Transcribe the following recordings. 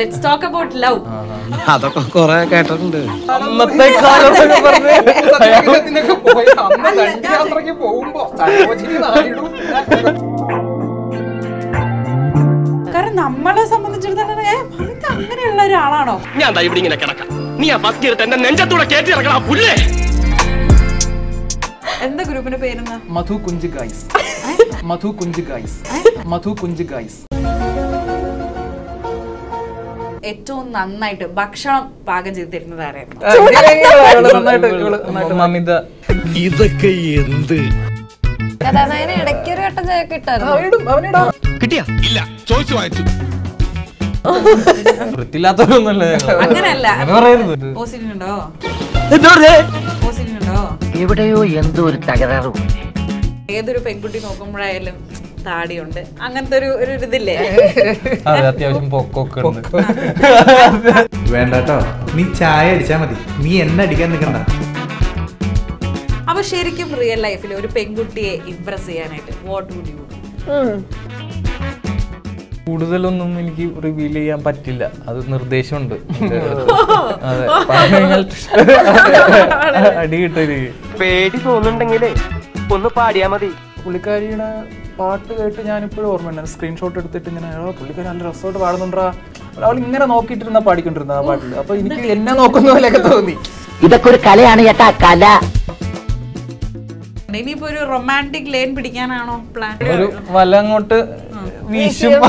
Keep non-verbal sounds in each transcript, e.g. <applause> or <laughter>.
let's talk about love അതൊക്കെ കുറെ കേട്ടിട്ടുണ്ട് <laughs> കാരണം നമ്മളെ സംബന്ധിച്ചിടത്തോളം അങ്ങനെയുള്ള ഒരാളാണോ ഞാൻ ഇവിടെ ഇങ്ങനെ കിടക്കാം നീ ആ ഫസ്റ്റ് എടുത്ത് എന്റെ നെഞ്ചത്തൂടെ കയറ്റി ഇറക്കണം പുല്ലേ എന്താ ഗ്രൂപ്പിന്റെ പേരെന്നാ Madhu Kunj guys Madhu Kunj guys Madhu Kunj guys ഏറ്റവും നന്നായിട്ട് ഭക്ഷണം പാകം ചെയ്ത് തരുന്നത് ആരായിരുന്നു എന്ത് ഒരു കിട്ടിയാ ഇല്ല ചോദിച്ചു വായിച്ചു എവിടെയോ എന്തോ ഒരു തകരാറ് ഏതൊരു പെൺകുട്ടി നോക്കുമ്പോഴായാലും താടിയുണ്ട് അങ്ങനത്തെ ഒരു ഒരു ഇതില്ലേ അതെ അത്യാവശ്യം പൊക്കൊക്കെ ഉണ്ട് വേണ്ടട്ടോ നീ ചായ അടിച്ചാ മതി നീ എന്നെ അടിക്കാൻ നിൽക്കണ്ട അപ്പൊ ശരിക്കും റിയൽ ലൈഫിൽ ഒരു പെൺകുട്ടിയെ ഇംപ്രസ് ചെയ്യാനായിട്ട് വാട്ട് വുഡ് യു കൂടുതലൊന്നും എനിക്ക് റിവീൽ ചെയ്യാൻ പറ്റില്ല അത് നിർദ്ദേശമുണ്ട് <laughs> അതെ അടി കിട്ടരുത് പേടി തോന്നുന്നുണ്ടെങ്കിലേ ഒന്ന് പാടിയാ മതി പുള്ളിക്കാരിയുടെ പാട്ട് കേട്ട് ഞാനിപ്പോഴും ഓർമ്മയുണ്ട് സ്ക്രീൻഷോട്ട് എടുത്തിട്ട് ഇങ്ങനെ പുള്ളിക്കാരി നല്ല രസമായിട്ട് പാടുന്നുണ്ടാ അവൾ ഇങ്ങനെ നോക്കിയിട്ടിരുന്ന പാടിക്കൊണ്ടിരുന്ന ആ പാട്ടിൽ അപ്പൊ എനിക്ക് എന്നെ നോക്കുന്ന പോലെയൊക്കെ തോന്നി ഇതൊക്കെ ഒരു കലയാണ് ചേട്ടാ കല ഇനിയിപ്പോ ഒരു റൊമാൻറ്റിക് ലൈൻ പിടിക്കാനാണോ പ്ലാൻ ഒരു വല അങ്ങോട്ട് വീശും <laughs>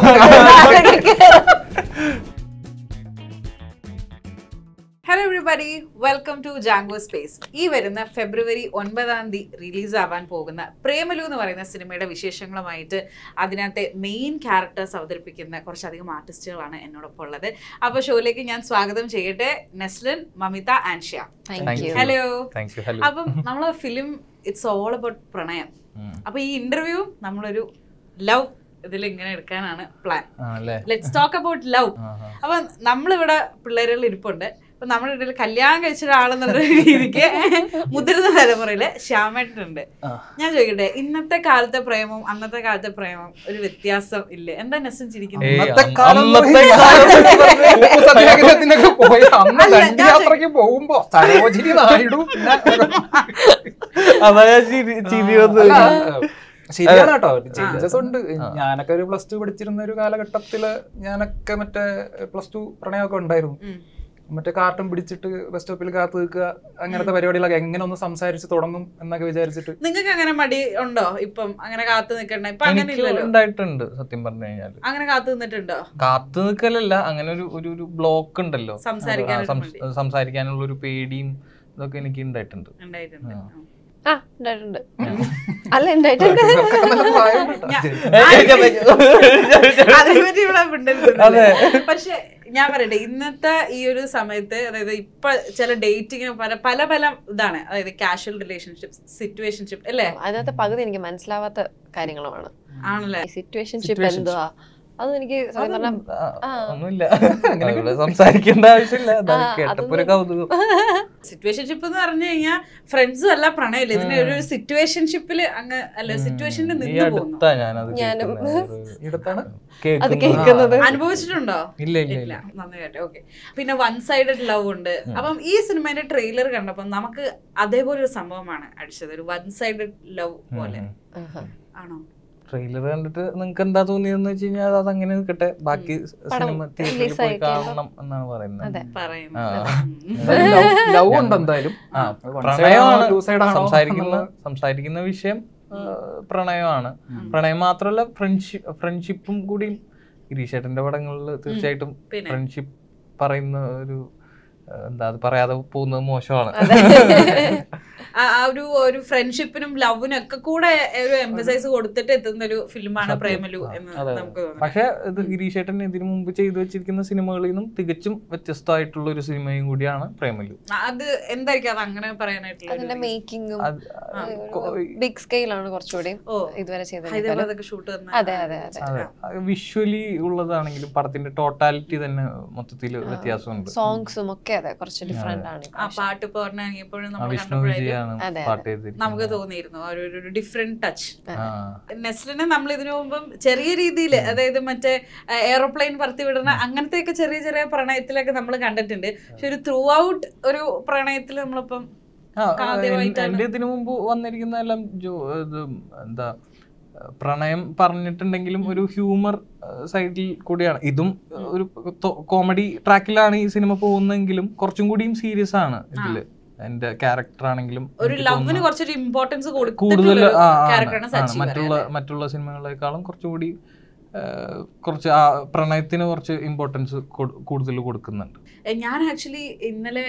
hello everybody welcome to Jango Space ഈ വരുന്ന ഫെബ്രുവരി ഒൻപതാം തീയതി റിലീസാവാൻ പോകുന്ന പ്രേമലു എന്ന് പറയുന്ന സിനിമയുടെ വിശേഷങ്ങളുമായിട്ട് അതിനകത്തെ മെയിൻ ക്യാരക്ടേഴ്സ് അവതരിപ്പിക്കുന്ന കുറച്ചധികം ആർട്ടിസ്റ്റുകളാണ് എന്നോടൊപ്പം ഉള്ളത് അപ്പോൾ ഷോയിലേക്ക് ഞാൻ സ്വാഗതം ചെയ്യട്ടെ നെസ്ലിൻ മമിത ആൻഷ്യ ഹലോ അപ്പം നമ്മൾ ഫിലിം ഇറ്റ്സ് ഓൾ അബൌട്ട് പ്രണയം അപ്പോൾ ഈ ഇന്റർവ്യൂ നമ്മളൊരു ലവ് ഇതിൽ ഇങ്ങനെ എടുക്കാനാണ് plan let's talk about love അപ്പം നമ്മളിവിടെ പിള്ളേരുകൾ ഇരിപ്പുണ്ട് ഇപ്പൊ നമ്മുടെ ഇടയിൽ കല്യാണം കഴിച്ച ഒരാളെന്നുള്ള രീതിക്ക് മുതിർന്ന തലമുറയില് ശ്യാമേട്ടനുണ്ട് ഞാൻ ചോദിക്കട്ടെ ഇന്നത്തെ കാലത്തെ പ്രേമവും അന്നത്തെ കാലത്തെ പ്രേമവും ഒരു വ്യത്യാസം ഇല്ലേ എന്താ നെസ്സും ചിരിക്കുന്നത് <laughs> ശരിയാണ് കേട്ടോ ചേഞ്ചസ് ഉണ്ട് ഞാനൊക്കെ ഒരു പ്ലസ് ടു പഠിച്ചിരുന്ന ഒരു കാലഘട്ടത്തില് ഞാനൊക്കെ മറ്റേ പ്ലസ് ടു പ്രണയമൊക്കെ ഉണ്ടായിരുന്നു മറ്റേ കാർട്ടും പിടിച്ചിട്ട് ബസ് സ്റ്റോപ്പിൽ കാത്തു നിൽക്കുക അങ്ങനത്തെ പരിപാടികളൊക്കെ എങ്ങനെ ഒന്ന് സംസാരിച്ച് തുടങ്ങും എന്നൊക്കെ വിചാരിച്ചിട്ട് നിങ്ങൾക്ക് അങ്ങനെ മടി ഉണ്ടോ ഇപ്പം അങ്ങനെ കാത്തു നിൽക്കണ്ട ഇപ്പൊ അങ്ങനെ ഉണ്ടായിട്ടുണ്ട് സത്യം പറഞ്ഞു കഴിഞ്ഞാൽ അങ്ങനെ കാത്തു നിന്നിട്ടുണ്ടോ കാത്തു നിൽക്കലല്ല അങ്ങനെ ഒരു ഒരു ഒരു ബ്ലോക്ക് ഉണ്ടല്ലോ സംസാരിക്കാനുള്ള ഒരു പേടിയും ഇതൊക്കെ എനിക്ക് ഉണ്ടായിട്ടുണ്ട് ആ ഉണ്ടായിട്ടുണ്ട് അല്ല ഉണ്ടായിട്ടുണ്ട് പക്ഷേ ഞാൻ പറയട്ടെ ഇന്നത്തെ ഈ ഒരു സമയത്ത് അതായത് ഇപ്പൊ ചില ഡേറ്റിങ്ങിന് പല പല പല ഇതാണ് അതായത് കാഷ്വൽ റിലേഷൻഷിപ്പ് സിറ്റുവേഷൻഷിപ്പ് അല്ലേ അതിനകത്ത് പകുതി എനിക്ക് മനസ്സിലാവാത്ത കാര്യങ്ങളുമാണ് ആണല്ലേ സിറ്റുവേഷൻഷിപ്പ് എന്തുവാ എനിക്ക് ഒന്നുമില്ല അങ്ങനെ സംസാരിക്കേണ്ട ആവശ്യമില്ല സിറ്റുവേഷൻഷിപ്പ് <laughs> എന്ന് പറഞ്ഞു കഴിഞ്ഞാൽ ഫ്രണ്ട്സും അല്ല പ്രണയല്ല ഇതിന്റെ ഒരു സിറ്റുവേഷൻഷിപ്പിൽ അങ്ങ് അല്ല സിറ്റുവേഷനിൽ നിന്ന് <laughs> അത് കേൾക്കുന്നത് അനുഭവിച്ചിട്ടുണ്ടോ ഇല്ല ഇല്ല നന്നായിട്ട് ഓക്കെ പിന്നെ വൺ സൈഡഡ് ലവ് ഉണ്ട് അപ്പം ഈ സിനിമയുടെ ട്രെയിലർ കണ്ടപ്പോൾ നമുക്ക് അതേപോലെ ഒരു സംഭവമാണ് അടിച്ചത് ഒരു വൺ സൈഡഡ് ലവ് പോലെ ആണോ ട്രെയിലർ കണ്ടിട്ട് നിങ്ങൾക്ക് എന്താ തോന്നിയെന്ന് വെച്ച് കഴിഞ്ഞാൽ അത് അങ്ങനെ നിൽക്കട്ടെ ബാക്കി സിനിമ തിയേറ്ററിൽ പോയി കാണണം എന്നാണ് പറയുന്നത് ലവ് ഉണ്ട് എന്തായാലും പ്രണയമാണ് സംസാരിക്കുന്ന സംസാരിക്കുന്ന വിഷയം പ്രണയമാണ് പ്രണയം മാത്രമല്ല ഫ്രണ്ട്ഷിപ്പ് ഫ്രണ്ട്ഷിപ്പും കൂടി ഗിരീഷേട്ടന്റെ പടങ്ങളിൽ തീർച്ചയായിട്ടും ഫ്രണ്ട്ഷിപ്പ് പറയുന്ന ഒരു എന്താ അത് പറയാതെ പോകുന്നത് മോശമാണ് ഒരു ഒരു ഫ്രണ്ട്ഷിപ്പിനും ലവിനും ഒക്കെ കൂടെ ഒരു എംഫസൈസ് കൊടുത്തിട്ട് എത്തുന്ന ഒരു ഫിലിമാണ് പ്രേമലു എന്ന് നമുക്ക് പക്ഷെ ഇത് ഗിരീഷേട്ടൻ ഇതിനു മുമ്പ് ചെയ്തു വെച്ചിരിക്കുന്ന സിനിമകളിൽ നിന്നും തികച്ചും വ്യത്യസ്തമായിട്ടുള്ള ഒരു സിനിമയും കൂടിയാണ് പ്രേമലു അത് എന്തായിരിക്കും അത് അങ്ങനെ പറയാനായിട്ടുള്ള മേക്കിംഗും ബിഗ് സ്കെയിലാണ് കുറച്ചുകൂടി ഇതുവരെ വിഷ്വലി ഉള്ളതാണെങ്കിലും പടത്തിന്റെ ടോട്ടാലിറ്റി തന്നെ മൊത്തത്തിൽ വ്യത്യാസമുണ്ട് സോങ്സും ഒക്കെ അതെ കുറച്ച് ഡിഫറെന്റ് ആണ് ആ പാട്ട് പറഞ്ഞാണെങ്കിൽ എപ്പോഴും നമുക്ക് തോന്നിയിരുന്നു ഒരു ഡിഫറെന്റ് ടച്ച് നെസ്ലിനെ നമ്മൾ ഇതിനു മുമ്പും ചെറിയ രീതിയിൽ അതായത് മറ്റേ എയറോപ്ലെയിൻ പറത്തി വിടുന്ന അങ്ങനത്തെ ഒക്കെ ചെറിയ ചെറിയ പ്രണയത്തിലൊക്കെ നമ്മൾ കണ്ടിട്ടുണ്ട് പക്ഷെ ഒരു ത്രൂ ഔട്ട് ഒരു പ്രണയത്തിൽ നമ്മളിപ്പം എന്റെ ഇതിനു മുമ്പ് വന്നിരിക്കുന്ന എല്ലാം എന്താ പ്രണയം പറഞ്ഞിട്ടുണ്ടെങ്കിലും ഒരു ഹ്യൂമർ സൈഡിൽ കൂടിയാണ് ഇതും ഒരു കോമഡി ട്രാക്കിലാണ് ഈ സിനിമ പോകുന്നതെങ്കിലും കുറച്ചും കൂടിയും സീരിയസ് ആണ് ഇതില് എന്റെ ക്യാരക്ടർ ആണെങ്കിലും ഒരു ലവിന് കുറച്ചൊരു ഇമ്പോർട്ടൻസ് കൂടുതൽ മറ്റുള്ള മറ്റുള്ള സിനിമകളെക്കാളും കുറച്ചുകൂടി കുറച്ച് ആ പ്രണയത്തിന് കുറച്ച് ഇമ്പോർട്ടൻസ് കൂടുതൽ കൊടുക്കുന്നുണ്ട് ഞാൻ ആക്ച്വലി ഇന്നലെ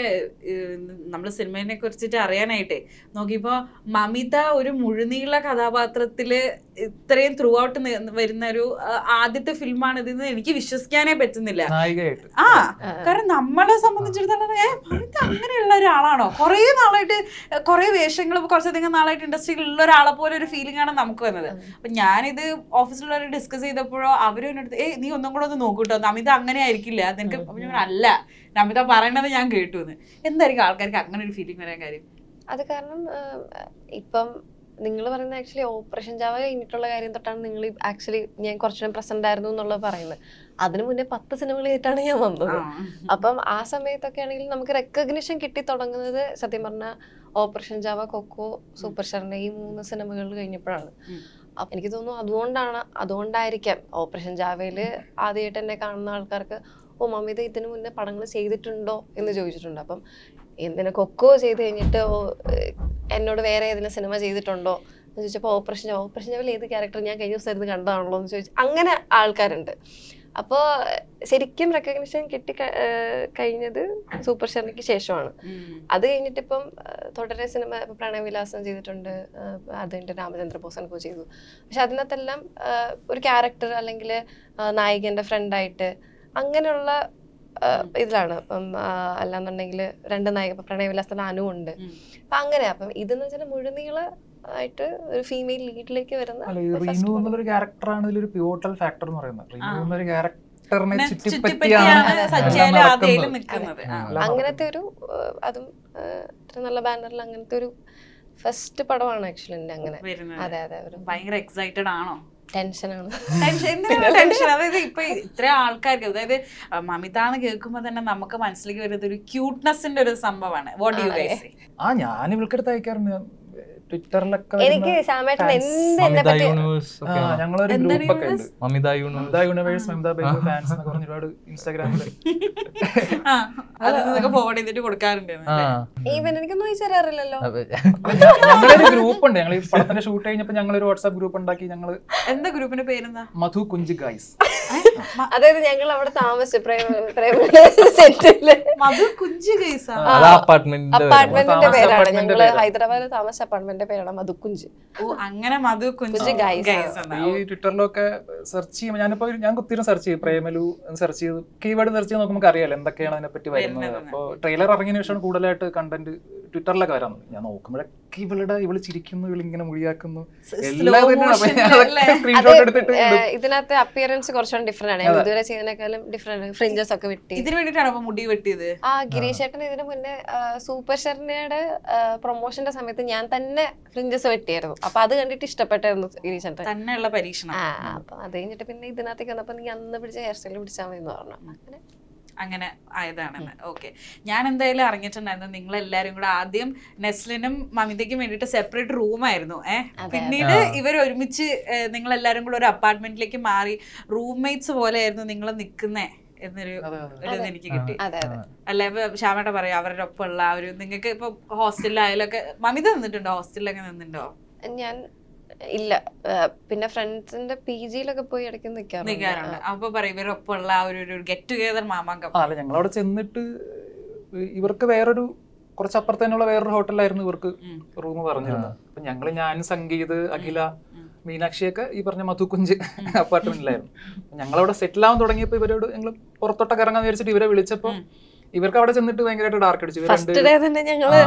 നമ്മൾ സിനിമയെ കുറിച്ചിട്ട് അറിയാനായിട്ടേ നോക്കിയപ്പോൾ മമിത ഒരു മുഴുനീള കഥാപാത്രത്തില് ഇത്രയും ത്രൂ ഔട്ട് വരുന്ന ഒരു ആദ്യത്തെ ആണ് ഇതെന്ന് എനിക്ക് വിശ്വസിക്കാനേ പറ്റുന്നില്ല ആ കാരണം നമ്മളെ സംബന്ധിച്ചിടത്തോളം അങ്ങനെ ആണോ കുറേ നാളായിട്ട് കുറെ വേഷങ്ങൾ കുറച്ചധികം നാളായിട്ട് ഇൻഡസ്ട്രിയിൽ ഉള്ള ഒരാളെ പോലെ ഒരു ഫീലിംഗ് ആണ് നമുക്ക് വന്നത് അപ്പൊ ഞാനിത് ഓഫീസിലുള്ളവർ ഡിസ്കസ് ചെയ്തപ്പോഴോ അവരും എന്നെടുത്ത് ഏ നീ ഒന്നും കൂടെ ഒന്ന് നോക്കൂട്ടോ നമിത അങ്ങനെ ആയിരിക്കില്ല നിനക്ക് ഞാൻ അല്ല നമിത പറയണത് ഞാൻ കേട്ടു എന്ന് എന്തായിരിക്കും ആൾക്കാർക്ക് അങ്ങനെ ഒരു ഫീലിംഗ് വരാൻ കാര്യം അത് കാരണം ഇപ്പം നിങ്ങൾ പറയുന്ന ആക്ച്വലി ഓപ്പറേഷൻ ജാവ കഴിഞ്ഞിട്ടുള്ള കാര്യം തൊട്ടാണ് നിങ്ങൾ ആക്ച്വലി ഞാൻ കുറച്ചുകൂടെ പ്രസന്റ് ആയിരുന്നു എന്നുള്ളത് പറയുന്നത് അതിനു മുന്നേ പത്ത് സിനിമകൾ ആയിട്ടാണ് ഞാൻ വന്നത് അപ്പം ആ സമയത്തൊക്കെ ആണെങ്കിൽ നമുക്ക് റെക്കഗ്നിഷൻ കിട്ടി തുടങ്ങുന്നത് സത്യം പറഞ്ഞാൽ ഓപ്പറേഷൻ ജാവ കൊക്കോ സൂപ്പർ സ്റ്റാറിന്റെ ഈ മൂന്ന് സിനിമകൾ കഴിഞ്ഞപ്പോഴാണ് എനിക്ക് തോന്നുന്നു അതുകൊണ്ടാണ് അതുകൊണ്ടായിരിക്കാം ഓപ്പറേഷൻ ജാവയിൽ ആദ്യമായിട്ട് എന്നെ കാണുന്ന ആൾക്കാർക്ക് ഓ മമിത ഇതിനു മുന്നേ പടങ്ങൾ ചെയ്തിട്ടുണ്ടോ എന്ന് ചോദിച്ചിട്ടുണ്ട് അപ്പം എന്തിനാ കൊക്കോ ചെയ്ത് കഴിഞ്ഞിട്ട് എന്നോട് വേറെ ഏതെങ്കിലും സിനിമ ചെയ്തിട്ടുണ്ടോ എന്ന് ചോദിച്ചപ്പോൾ ഓപ്പറേഷൻ ഓപ്പറേഷൻ ജാവൽ ഏത് ക്യാരക്ടർ ഞാൻ കഴിഞ്ഞ ദിവസം ഇരുന്ന് കണ്ടതാണല്ലോ എന്ന് ചോദിച്ചു അങ്ങനെ ആൾക്കാരുണ്ട് അപ്പോ ശരിക്കും റെക്കഗ്നിഷൻ കിട്ടി കഴിഞ്ഞത് സൂപ്പർ ശർമ്മയ്ക്ക് ശേഷമാണ് അത് കഴിഞ്ഞിട്ട് ഇപ്പം തുടരെ സിനിമ പ്രണയവിലാസം ചെയ്തിട്ടുണ്ട് അത് രാമചന്ദ്ര ബോസ് അനുഭവം ചെയ്തു പക്ഷെ അതിനകത്തെല്ലാം ഒരു ക്യാരക്ടർ അല്ലെങ്കിൽ നായികന്റെ ഫ്രണ്ടായിട്ട് അങ്ങനെയുള്ള ഇതിലാണ് അപ്പം അല്ലാന്നുണ്ടെങ്കിൽ രണ്ട് നായിക പ്രണയവിലാസത്തിന് അനു ഉണ്ട് അങ്ങനെ അപ്പം ഇതെന്ന് വെച്ചാൽ മുഴുനീള ആയിട്ട് ഒരു ഫീമെയിൽ ലീഡിലേക്ക് വരുന്ന റീനു എന്നുള്ളൊരു ക്യാരക്ടറാണ് ഇതിലൊരു പ്യൂട്ടൽ ഫാക്ടർ എന്ന് പറയുന്നത് റീനു എന്നൊരു ക്യാരക്ടർ അങ്ങനത്തെ ഒരു അതും ഇത്ര നല്ല ബാനറിൽ അങ്ങനത്തെ ഒരു ഫസ്റ്റ് പടമാണ് ആക്ച്വലി എന്റെ അങ്ങനെ അതെ അതെ ഒരു ഭയങ്കര എക്സൈറ്റഡ് ആണോ ടെൻഷനാണ് ടെൻഷൻ അതായത് ഇപ്പൊ ഇത്ര ആൾക്കാർക്ക് അതായത് മമിത എന്ന് കേൾക്കുമ്പോ തന്നെ നമുക്ക് മനസ്സിലേക്ക് വരുന്നത് ഒരു ക്യൂട്ട്നെസിന്റെ ഒരു സംഭവമാണ് വാട്ട് യു ഗൈസ് ആ ഞാൻ ഇവൾക്കെടുത്ത് അയക്കാറുണ്ട് ട്വിറ്ററിലൊക്കെ എനിക്ക് ഗ്രൂപ്പ് യൂണിവേഴ്സ് ഗ്രൂപ്പ് ഉണ്ട് ഞങ്ങൾ ഈ ഷൂട്ട് ഞങ്ങൾ ഒരു വാട്സ്ആപ്പ് ഗ്രൂപ്പ് ഉണ്ടാക്കി ഞങ്ങൾ എന്താ ഗ്രൂപ്പിന്റെ പേരെന്താ മധു കുഞ്ച് ഗൈസ് അതായത് ഞങ്ങൾ അവിടെ താമസിച്ചു അപ്പാർട്ട്മെന്റിന്റെ പേരാണ് ഞങ്ങള് ഹൈദരാബാദിൽ താമസിച്ച അപ്പാർട്ട്മെന്റ് എന്റെ പേരാണ് മധുക്കുഞ്ച് ഓ അങ്ങനെ ഈ ട്വിറ്ററിലൊക്കെ സെർച്ച് ചെയ്യുമ്പോൾ ഞാനിപ്പോ ഞാൻ കുത്തിരി സെർച്ച് ചെയ്യും പ്രേമലു സെർച്ച് ചെയ്ത് കീവേഡ് സെർച്ച് ചെയ്ത് നോക്കുമ്പോൾ അറിയാലോ എന്തൊക്കെയാണ് അതിനെ പറ്റി വരുന്നത് അപ്പോൾ ട്രെയിലർ ഇറങ്ങിയ ശേഷമാണ് കൂടുതലായിട്ട് കണ്ടന്റ് ട്വിറ്ററിലൊക്കെ വരാൻ ഞാൻ നോക്കുമ്പോഴൊക്കെ ഇവളുടെ ഇവള് ചിരിക്കുന്നു ഇവളിങ്ങനെ മുഴിയാക്കുന്നു ഇതിനകത്ത് അപ്പിയറൻസ് കുറച്ചുകൂടെ ഡിഫറെന്റ് ആണ് ഇതുവരെ ചെയ്തതിനേക്കാളും ഡിഫറെന്റ് ഫ്രിഞ്ചസ് ഒക്കെ വെട്ടി ഇതിന് വേണ്ടിട്ടാണ് മുടി വെട്ടിയത് ആ ഗിരീഷ് ഏട്ടൻ ഇതിന് മുന്നേ സൂപ്പർ ശർമ്മയുടെ പ്രൊമോഷന്റെ സമയത്ത് ഞാൻ തന്നെ ഫ്രിഞ്ചസ് വെട്ടിയായിരുന്നു അപ്പൊ അത് കണ്ടിട്ട് ഇഷ്ടപ്പെട്ടായിരുന്നു ഗിരീഷ് ഏട്ടൻ തന്നെയുള്ള പരീക്ഷണം അപ്പൊ അത് കഴിഞ്ഞിട്ട് പിന്നെ ഇതിനകത്തേക്ക് വന്നപ്പോ നീ അന്ന് പിടിച്ച ഹെയർ സ്റ്റൈൽ പിടിച്ചാൽ മതി എന്ന് പറഞ്ഞു അങ്ങനെ അങ്ങനെ ആയതാണെന്ന് ഓക്കെ ഞാൻ എന്തായാലും അറിഞ്ഞിട്ടുണ്ടായിരുന്നു നിങ്ങൾ എല്ലാരും കൂടെ ആദ്യം നെസ്ലിനും മമിതയ്ക്കും വേണ്ടിയിട്ട് സെപ്പറേറ്റ് റൂമായിരുന്നു ഏഹ് പിന്നീട് ഇവർ ഒരുമിച്ച് നിങ്ങൾ എല്ലാരും കൂടെ ഒരു അപ്പാർട്ട്മെന്റിലേക്ക് മാറി റൂംമേറ്റ്സ് പോലെ ആയിരുന്നു നിങ്ങൾ നിൽക്കുന്നേ എന്നൊരു എനിക്ക് കിട്ടി അല്ലെ ശ്യാമേട്ട പറയാം അവരുടെ ഒപ്പമുള്ള ഒരു നിങ്ങൾക്ക് ഇപ്പൊ ഹോസ്റ്റലിലായാലൊക്കെ മമിത നിന്നിട്ടുണ്ടോ ഹോസ്റ്റലിലൊക്കെ നിന്നിട്ടുണ്ടോ ഞാൻ ഇല്ല പിന്നെ ഫ്രണ്ട്സിന്റെ പി ജിയിലൊക്കെ പോയി ഇടയ്ക്ക് നിൽക്കാറുണ്ട് അപ്പൊ പറയും ഇവരൊപ്പമുള്ള ആ ഒരു ഗെറ്റ് ടുഗദർ മാമാങ്കം അല്ല ഞങ്ങൾ അവിടെ ചെന്നിട്ട് ഇവർക്ക് വേറൊരു കുറച്ച് അപ്പുറത്ത് തന്നെയുള്ള വേറൊരു ഹോട്ടലായിരുന്നു ഇവർക്ക് റൂം പറഞ്ഞിരുന്നത് അപ്പൊ ഞങ്ങൾ ഞാൻ സംഗീത് അഖില മീനാക്ഷിയൊക്കെ ഈ പറഞ്ഞ മധുക്കുഞ്ച് അപ്പാർട്ട്മെന്റിലായിരുന്നു ഞങ്ങളവിടെ സെറ്റിൽ ആവാൻ തുടങ്ങിയപ്പോൾ ഇവരോട് ഞങ്ങൾ പുറത്തോട്ടൊക്കെ ഇറങ്ങാൻ വിചാരിച്ചിട്ട് ഇവരെ വിളിച്ചപ്പോൾ ഇവർക്ക് അവിടെ ചെന്നിട്ട് ഭയങ്കരമായിട്ട് ഡാർക്ക് അടിച്ചു ഫസ്റ്റ് ഡേ തന്നെ ഞങ്ങള്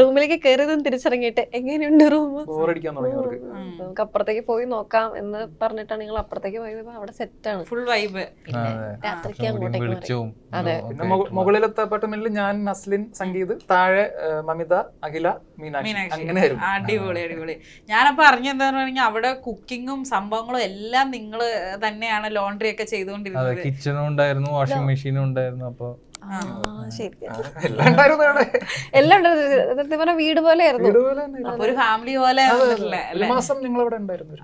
റൂമിലേക്ക് കയറിയതും തിരിച്ചിറങ്ങിയിട്ട് എങ്ങനെയുണ്ട് റൂം ബോറടിക്കാൻ തുടങ്ങി അവർക്ക് നമുക്ക് അപ്പുറത്തേക്ക് പോയി നോക്കാം എന്ന് പറഞ്ഞിട്ടാണ് ഞങ്ങൾ അപ്പുറത്തേക്ക് പോയത് അവിടെ സെറ്റ് ആണ് ഫുൾ വൈബ് രാത്രിക്ക് അതെ പിന്നെ മുകളിലത്തെ അപ്പാർട്ട്മെന്റിൽ ഞാൻ നസ്ലിൻ സംഗീത് താഴെ മമിത അഖില മീനാക്ഷി അടിപൊളി അടിപൊളി ഞാനപ്പോ അറിഞ്ഞെന്താന്ന് പറഞ്ഞാൽ അവിടെ കുക്കിങ്ങും സംഭവങ്ങളും എല്ലാം നിങ്ങള് തന്നെയാണ് ലോണ്ടറി ഒക്കെ ചെയ്തുകൊണ്ടിരുന്നത് കിച്ചണും ഉണ്ടായിരുന്നു വാഷിംഗ് മെഷീനും ഉണ്ടായിരുന്നു അപ്പോൾ എല്ലാം വീട് പോലെ ആയിരുന്നു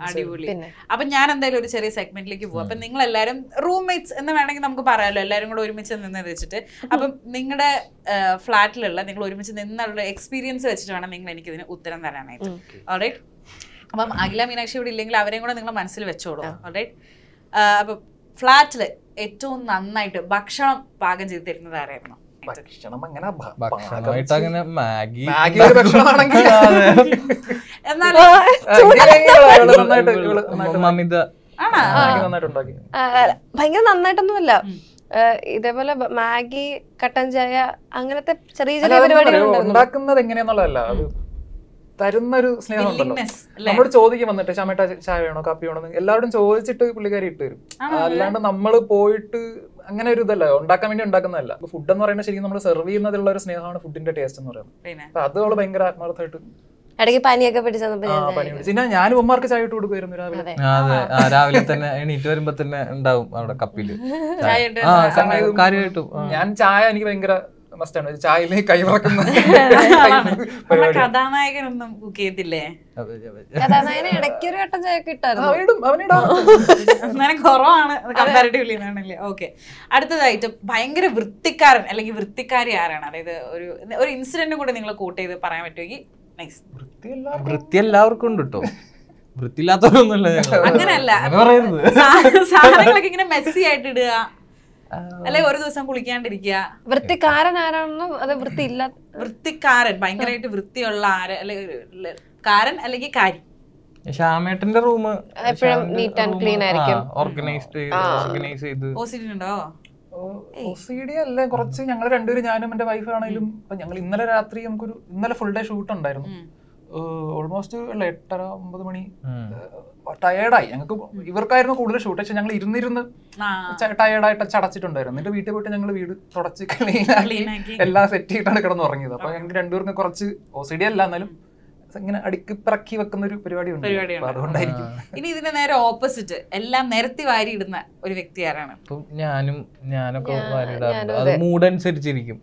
അടിപൊളി അപ്പൊ ഞാൻ എന്തായാലും ഒരു ചെറിയ സെഗ്മെന്റിലേക്ക് പോകും അപ്പൊ നിങ്ങൾ എല്ലാരും റൂംമേറ്റ്സ് എന്ന് വേണമെങ്കിൽ നമുക്ക് പറയാലോ എല്ലാരും കൂടെ ഒരുമിച്ച് നിന്ന് വെച്ചിട്ട് അപ്പൊ നിങ്ങളുടെ ഫ്ലാറ്റിലുള്ള നിങ്ങൾ ഒരുമിച്ച് നിന്നുള്ള എക്സ്പീരിയൻസ് വെച്ചിട്ട് വേണം നിങ്ങൾ എനിക്ക് ഇതിന് ഉത്തരം തരാനായിട്ട് ഓൾറൈറ്റ് അപ്പം അഖില മീനാക്ഷി ഇവിടെ ഇല്ലെങ്കിൽ അവരെയും കൂടെ നിങ്ങൾ മനസ്സിൽ വെച്ചോളൂ ഓൾറൈറ്റ് അപ്പം ഫ്ലാറ്റില് ഏറ്റവും നന്നായിട്ട് ഭക്ഷണം പാകം ചെയ്ത് തരുന്നത് ആരായിരുന്നു ഭക്ഷണം അങ്ങനെ അങ്ങനെ മാഗി മാഗി ഭയങ്കര നന്നായിട്ടൊന്നുമല്ല ഇതേപോലെ മാഗി കട്ടൻ ചായ അങ്ങനത്തെ ചെറിയ ചെറിയ പരിപാടികൾ അത് തരുന്നൊരു സ്നേഹം ഉണ്ടല്ലോ നമ്മളോട് ചോദിക്കാൻ വന്നിട്ട് ചമേട്ട ചായ വേണോ കാപ്പി വേണോ എല്ലാവരും ചോദിച്ചിട്ട് പുള്ളിക്കാരി ഇട്ട് തരും അല്ലാണ്ട് നമ്മൾ പോയിട്ട് അങ്ങനെ ഒരു ഇതല്ല ഉണ്ടാക്കാൻ വേണ്ടി ഉണ്ടാക്കുന്നതല്ല ഫുഡ് എന്ന് പറയുന്നത് ശരിക്കും നമ്മൾ സെർവ് ചെയ്യുന്നതിലുള്ള ഒരു സ്നേഹമാണ് ഫുഡിന്റെ ടേസ്റ്റ് എന്ന് പറയുന്നത് അപ്പൊ അത് അവള് ഭയങ്കര ആത്മാർത്ഥമായിട്ട് ഞാൻ ഉമ്മമാർക്ക് ചായ ഇട്ട് രാവിലെ രാവിലെ തന്നെ തന്നെ ഉണ്ടാവും അവിടെ ഞാൻ ചായ എനിക്ക് ഭയങ്കര മസ്റ്റാണ് ഒരു ചായയിലേക്ക് കൈവിറക്കുന്ന <laughs> കഥാനായകനൊന്നും ബുക്ക് ചെയ്തില്ലേ വട്ടം അടുത്തതായിട്ട് ഭയങ്കര വൃത്തിക്കാരൻ അല്ലെങ്കിൽ വൃത്തിക്കാരി ആരാണ് അതായത് ഒരു ഒരു ഇൻസിഡന്റ് കൂടെ നിങ്ങൾ കൂട്ട് ചെയ്ത് പറയാൻ പറ്റുമെങ്കിൽ വൃത്തി എല്ലാവർക്കും ഉണ്ട് കേട്ടോ വൃത്തിയില്ലാത്തവരൊന്നും അങ്ങനെയല്ല സാധനങ്ങളൊക്കെ ഇങ്ങനെ മെസ്സി ആയിട്ട് ഇടുക അല്ലെ ഒരു ദിവസം കുളിക്കാണ്ടിരിക്കുക വൃത്തിക്കാരൻ ആരാണെന്നോ അത് വൃത്തി ഇല്ല വൃത്തിക്കാരൻ ഭയങ്കരമായിട്ട് വൃത്തിയുള്ള ആര് അല്ലെ കാരൻ അല്ലെങ്കിൽ കാരി ശ്യാമേട്ടന്റെ റൂം എപ്പോഴും നീറ്റ് ആൻഡ് ക്ലീൻ ആയിരിക്കും ഓർഗനൈസ്ഡ് ഓർഗനൈസ് ചെയ്ത് ഓസിഡി ഉണ്ടോ ഒസിഡി അല്ല കുറച്ച് ഞങ്ങൾ രണ്ടുപേരും ഞാനും എന്റെ വൈഫ് ആണെങ്കിലും ഞങ്ങൾ ഇന്നലെ രാത്രി നമുക്കൊരു ഇന്നലെ ഫുൾ ഡേ ഷൂട്ട് ഉണ്ടായിരുന്നു ഓൾമോസ്റ്റ് ഉള്ള എട്ടര ഒമ്പത് മണി ടയേർഡായി ഞങ്ങൾക്ക് ഇവർക്കായിരുന്നു കൂടുതൽ ഷൂട്ട് പക്ഷെ ഞങ്ങൾ ഇരുന്നിരുന്ന് ടയേർഡായിട്ട് ചടച്ചിട്ടുണ്ടായിരുന്നു എന്നിട്ട് വീട്ടിൽ പോയിട്ട് ഞങ്ങൾ വീട് തുടച്ച് ക്ലീൻ എല്ലാം സെറ്റ് ചെയ്തിട്ടാണ് കിടന്നുറങ്ങിയത് അപ്പൊ ഞങ്ങൾക്ക് രണ്ടുപേർക്കും കുറച്ച് ഒ സി ഡി അല്ല എന്നാലും ഇങ്ങനെ അടുക്കി പറക്കി വെക്കുന്ന ഒരു പരിപാടി ഉണ്ട് അതുകൊണ്ടായിരിക്കും ഇനി ഇതിന്റെ നേരെ ഓപ്പോസിറ്റ് എല്ലാം നിരത്തി വാരി ഇടുന്ന ഒരു വ്യക്തി ആരാണ് ഇപ്പം ഞാനും ഞാനൊക്കെ വാരിയിടാറുണ്ട് അത് മൂഡ് അനുസരിച്ചിരിക്കും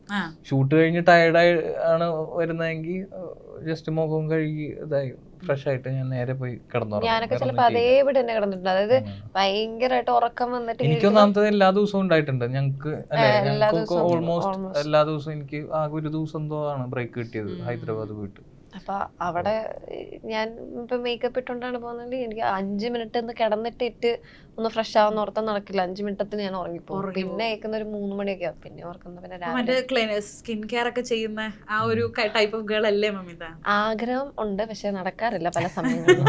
ഷൂട്ട് കഴിഞ്ഞ് ടയർഡായി ആണ് വരുന്നതെങ്കിൽ ജസ്റ്റ് മുഖവും കഴുകി ഇതായി ഫ്രഷ് ആയിട്ട് ഞാൻ നേരെ പോയി കിടന്നു ഞാനൊക്കെ അതേ അതേപടി തന്നെ കിടന്നിട്ടുണ്ട് അതായത് ഭയങ്കരമായിട്ട് ഉറക്കം വന്നിട്ട് എനിക്ക് ഒന്നാമത്തത് എല്ലാ ദിവസവും ഉണ്ടായിട്ടുണ്ട് ഞങ്ങൾക്ക് ഞങ്ങൾക്ക് ഓൾമോസ്റ്റ് എല്ലാ ദിവസവും എനിക്ക് ആകെ ഒരു ദിവസം എന്തോ ആണ് ബ്രേക്ക് കിട്ടിയത് ഹൈദരാബാദ് പോയിട്ട് അപ്പോൾ അവിടെ ഞാൻ ഇപ്പം മേക്കപ്പ് ഇട്ടുകൊണ്ടാണ് പോകുന്നത് എനിക്ക് അഞ്ചു മിനിറ്റ് ഒന്ന് കിടന്നിട്ട് ഇട്ട് ഒന്ന് ഫ്രഷ് ആവുന്ന ഓർത്താൽ നടക്കില്ല അഞ്ചു മിനിറ്റത്തിന് ഞാൻ ഉറങ്ങിപ്പോകും പിന്നെ കേൾക്കുന്ന ഒരു മൂന്ന് മണിയൊക്കെ ആവും പിന്നെ ഓർക്കുന്ന പിന്നെ സ്കിൻ കെയർ ഒക്കെ ചെയ്യുന്ന ആ ഒരു ടൈപ്പ് ഓഫ് ഗേൾ അല്ലേ മമിത ആഗ്രഹം ഉണ്ട് പക്ഷെ നടക്കാറില്ല പല സമയങ്ങളിലും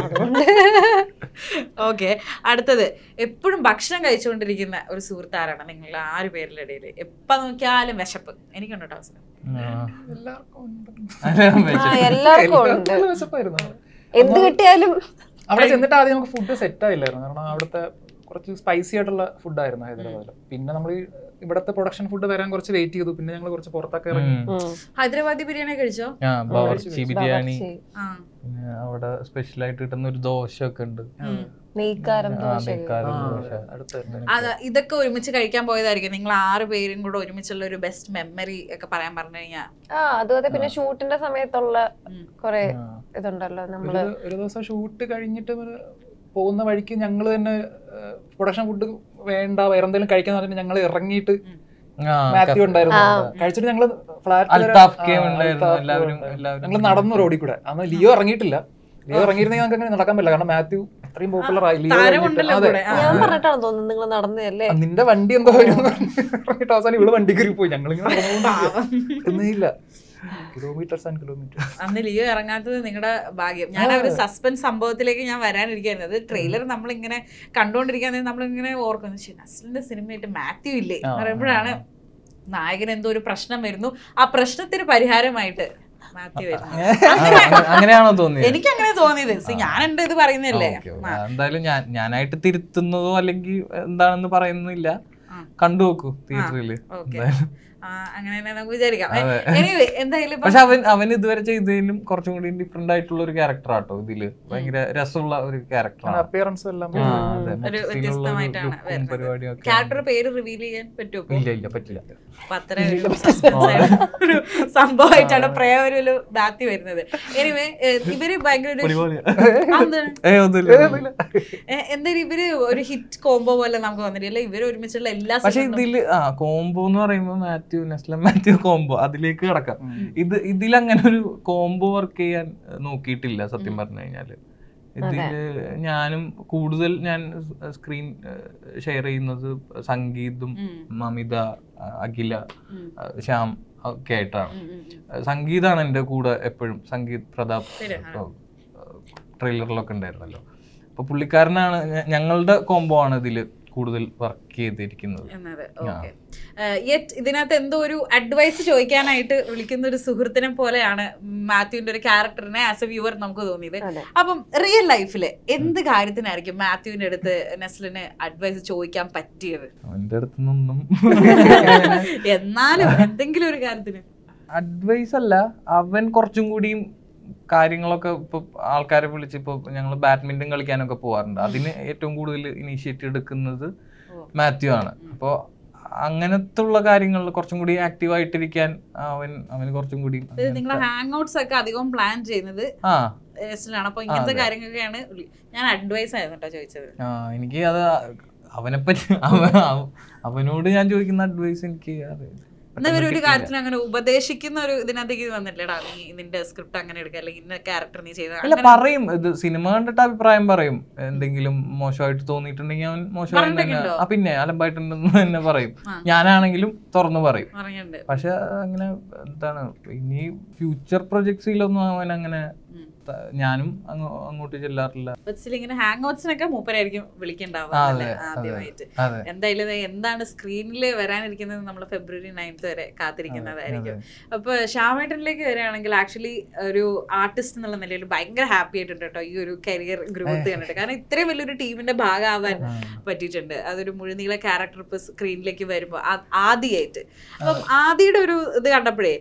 ഓക്കെ <laughs> അടുത്തത് എപ്പോഴും ഭക്ഷണം കഴിച്ചുകൊണ്ടിരിക്കുന്ന ഒരു സുഹൃത്താരാണ് നിങ്ങൾ ആറ് പേരുടെ ഇടയിൽ എപ്പ നോക്കിയാലും വിശപ്പ് എനിക്കുണ്ട് അവസരം എല്ലാവർക്കും ഉണ്ട് എന്ത് കിട്ടിയാലും അവിടെ ചെന്നിട്ട് ആദ്യം നമുക്ക് ഫുഡ് സെറ്റ് ആയില്ലായിരുന്നു കാരണം അവിടുത്തെ കുറച്ച് സ്പൈസി ആയിട്ടുള്ള ഫുഡായിരുന്നു ഹൈദരാബാദിൽ പിന്നെ നമ്മൾ ഇവിടത്തെ പ്രൊഡക്ഷൻ ഫുഡ് വരാൻ കുറച്ച് വെയിറ്റ് ചെയ്തു പിന്നെ ഞങ്ങൾ കുറച്ച് പുറത്തൊക്കെ ഇറങ്ങി ഹൈദരാബാദി ബിരിയാണി കഴിച്ചോ ബവർച്ചി ബിരിയാണി അവിടെ സ്പെഷ്യൽ ആയിട്ട് കിട്ടുന്ന ഒരു ദോശ ഒക്കെ ഉണ്ട് ഇതൊക്കെ ഒരുമിച്ച് കഴിക്കാൻ പോയതായിരിക്കും നിങ്ങൾ ആറ് പേരും കൂടെ ഒരുമിച്ചുള്ള ഒരു ബെസ്റ്റ് മെമ്മറി ഒക്കെ പറയാൻ പറഞ്ഞു കഴിഞ്ഞാൽ അതുപോലെ പിന്നെ ഷൂട്ടിന്റെ സമയത്തുള്ള കൊറേ ഇതുണ്ടല്ലോ നമ്മള് ഒരു ദിവസം ഷൂട്ട് കഴിഞ്ഞിട്ട് പോകുന്ന വഴിക്ക് ഞങ്ങൾ തന്നെ പ്രൊഡക്ഷൻ ഫുഡ് വേണ്ട വേറെ എന്തെങ്കിലും കഴിക്കാൻ പറഞ്ഞിട്ട് ഞങ്ങൾ ഇറങ്ങിയിട്ട് മാത്യു ഉണ്ടായിരുന്നു കഴിച്ചിട്ട് ഞങ്ങൾ ഫ്ലാറ്റ് ഞങ്ങൾ നടന്നു റോഡിൽ കൂടെ അന്ന് ലിയോ ഇറങ്ങിയിട്ടില്ല ലിയോ ഇറങ്ങിയിരുന്നെങ്കിൽ നമുക്ക് അങ്ങനെ നടക്കാൻ പറ്റില്ല കാരണം മാത്യു അത്രയും പോപ്പുലർ ആയി ലിയോ അതെ നിന്റെ വണ്ടി എന്തോ അവസാനം ഇവിടെ വണ്ടി കയറി പോയി ഞങ്ങൾ ഇങ്ങനെ ഇറങ്ങുന്നില്ല കിലോമീറ്റേഴ്സ് ആൻഡ് കിലോമീറ്റേഴ്സ് അന്ന് ലിയോ ഇറങ്ങാത്തത് നിങ്ങളുടെ ഭാഗ്യം ഞാൻ ഒരു സസ്പെൻസ് സംഭവത്തിലേക്ക് ഞാൻ വരാനിരിക്കുന്നത് ട്രെയിലർ നമ്മളിങ്ങനെ കണ്ടുകൊണ്ടിരിക്കാൻ നമ്മളിങ്ങനെ ഓർക്കുന്നു നസ്ലിന്റെ സിനിമയായിട്ട് മാത്യു ഇല്ലേ പറയുമ്പോഴാണ് നായകൻ എന്തോ ഒരു പ്രശ്നം വരുന്നു ആ പ്രശ്നത്തിന് പരിഹാരമായിട്ട് <laughs> അങ്ങനെയാണോ തോന്നിയത് എനിക്ക് അങ്ങനെ തോന്നിയത് ഞാൻ എന്റെ ഇത് പറയുന്നില്ലേ എന്തായാലും ഞാൻ ഞാനായിട്ട് തിരുത്തുന്നതോ അല്ലെങ്കിൽ എന്താണെന്ന് പറയുന്നില്ല കണ്ടു നോക്കൂ തിയേറ്ററിൽ അങ്ങനെ എനിവേ എന്തായാലും പക്ഷെ അവൻ അവൻ ഇതുവരെ ചെയ്തതിലും കുറച്ചും കൂടി ഡിഫറെന്റ് ആയിട്ടുള്ള ഒരു ക്യാരക്ടർ ആട്ടോ ഇതില് ഭയങ്കര രസമുള്ള ഒരു ക്യാരക്ടറാണ് അപ്പിയറൻസ് എല്ലാം ഒരു ക്യാരക്ടർ പേര് റിവീൽ ചെയ്യാൻ ഇല്ല ഇല്ല പറ്റില്ല സംഭവമായിട്ടാണ് പ്രേമൊരു ബാത്തി വരുന്നത് എനിവേ ഇവര് ഭയങ്കര ഇവര് ഒരു ഹിറ്റ് കോംബോ പോലെ നമുക്ക് വന്നിട്ടില്ല ഇവര് ഒരുമിച്ചുള്ള എല്ലാ പക്ഷേ ഇതില് കോംബോ എന്ന് പറയുമ്പോൾ മാത്യു മാത്യു നെസ്ലം മാത്യു കോംബോ അതിലേക്ക് കിടക്കാം ഇത് അങ്ങനെ ഒരു കോംബോ വർക്ക് ചെയ്യാൻ നോക്കിയിട്ടില്ല സത്യം പറഞ്ഞു കഴിഞ്ഞാൽ ഇതില് ഞാനും കൂടുതൽ ഞാൻ സ്ക്രീൻ ഷെയർ ചെയ്യുന്നത് സംഗീതും മമിത അഖില ശ്യാം ഒക്കെ ആയിട്ടാണ് സംഗീതാണ് എൻ്റെ കൂടെ എപ്പോഴും സംഗീത് പ്രതാപ് ട്രെയിലറിലൊക്കെ ഉണ്ടായിരുന്നല്ലോ അപ്പൊ പുള്ളിക്കാരനാണ് ഞങ്ങളുടെ കോംബോ ആണ് ഇതില് കൂടുതൽ വർക്ക് ചെയ്തിരിക്കുന്നത് ഇതിനകത്ത് എന്തോ ഒരു അഡ്വൈസ് ചോദിക്കാനായിട്ട് വിളിക്കുന്ന ഒരു സുഹൃത്തിനെ പോലെയാണ് മാത്യുവിന്റെ ഒരു ക്യാരക്ടറിനെ ആസ് എ വ്യൂവർ നമുക്ക് തോന്നിയത് അപ്പം റിയൽ ലൈഫില് എന്ത് കാര്യത്തിനായിരിക്കും മാത്യുവിന്റെ അടുത്ത് നെസ്ലിന് അഡ്വൈസ് ചോദിക്കാൻ പറ്റിയത് എന്നാലും എന്തെങ്കിലും ഒരു കാര്യത്തിന് അഡ്വൈസ് അല്ല അവൻ കുറച്ചും കൂടിയും കാര്യങ്ങളൊക്കെ ഇപ്പൊ ആൾക്കാരെ വിളിച്ച് ഇപ്പൊ ഞങ്ങൾ ബാഡ്മിന്റൺ കളിക്കാനൊക്കെ പോവാറുണ്ട് അതിന് ഏറ്റവും കൂടുതൽ ഇനീഷ്യേറ്റീവ് എടുക്കുന്നത് മാത്യു ആണ് അപ്പോൾ അങ്ങനത്തെ ഉള്ള കാര്യങ്ങളിൽ കുറച്ചും കൂടി ആക്റ്റീവ് ആയിട്ടിരിക്കാൻ അവൻ അവന് കുറച്ചും കൂടി ഹാങ് ഔട്ട്സ് ഒക്കെ അധികം പ്ലാൻ ചെയ്യുന്നത് ഇങ്ങനത്തെ കാര്യങ്ങളൊക്കെയാണ് ഞാൻ അഡ്വൈസ് ആയിരുന്നു ആ എനിക്ക് അത് അവനെപ്പറ്റി അവനോട് ഞാൻ ചോദിക്കുന്ന അഡ്വൈസ് എനിക്ക് അറിയില്ല എന്നവർ ഒരു കാര്യത്തിൽ അങ്ങനെ ഉപദേശിക്കുന്ന ഒരു ഇതിനകത്തേക്ക് വന്നില്ലേടാ നീ നിന്റെ സ്ക്രിപ്റ്റ് അങ്ങനെ എടുക്കുക അല്ലെങ്കിൽ ഇന്ന ക്യാരക്ടർ നീ ചെയ്ത പറയും ഇത് സിനിമ കണ്ടിട്ട് അഭിപ്രായം പറയും എന്തെങ്കിലും മോശമായിട്ട് തോന്നിയിട്ടുണ്ടെങ്കിൽ അവൻ മോശമായിട്ട് പിന്നെ അലമ്പായിട്ടുണ്ടെന്ന് തന്നെ പറയും ഞാനാണെങ്കിലും തുറന്നു പറയും പക്ഷെ അങ്ങനെ എന്താണ് ഇനി ഫ്യൂച്ചർ പ്രൊജക്ട്സിലൊന്നും അവൻ അങ്ങനെ ഞാനും അങ്ങോട്ട് ചെല്ലാറില്ല ഇങ്ങനെ ഹാങ് ഔട്ട്സിനൊക്കെ മൂപ്പരായിരിക്കും വിളിക്കണ്ടാവുക എന്തായാലും എന്താണ് സ്ക്രീനിൽ വരാനിരിക്കുന്നത് നമ്മൾ ഫെബ്രുവരി നയൻത്ത് വരെ കാത്തിരിക്കുന്നതായിരിക്കും അപ്പൊ ഷാമേട്ടനിലേക്ക് വരികയാണെങ്കിൽ ആക്ച്വലി ഒരു ആർട്ടിസ്റ്റ് എന്നുള്ള നിലയിൽ ഭയങ്കര ഹാപ്പി ആയിട്ടുണ്ട് കേട്ടോ ഈ ഒരു കരിയർ ഗ്രോത്ത് കണ്ടിട്ട് കാരണം ഇത്രയും വലിയൊരു ടീമിന്റെ ഭാഗമാവാൻ പറ്റിയിട്ടുണ്ട് അതൊരു മുഴുനീള ക്യാരക്ടർ ഇപ്പൊ സ്ക്രീനിലേക്ക് വരുമ്പോൾ ആദ്യമായിട്ട് അപ്പം ആദ്യയുടെ ഒരു ഇത് കണ്ടപ്പോഴേ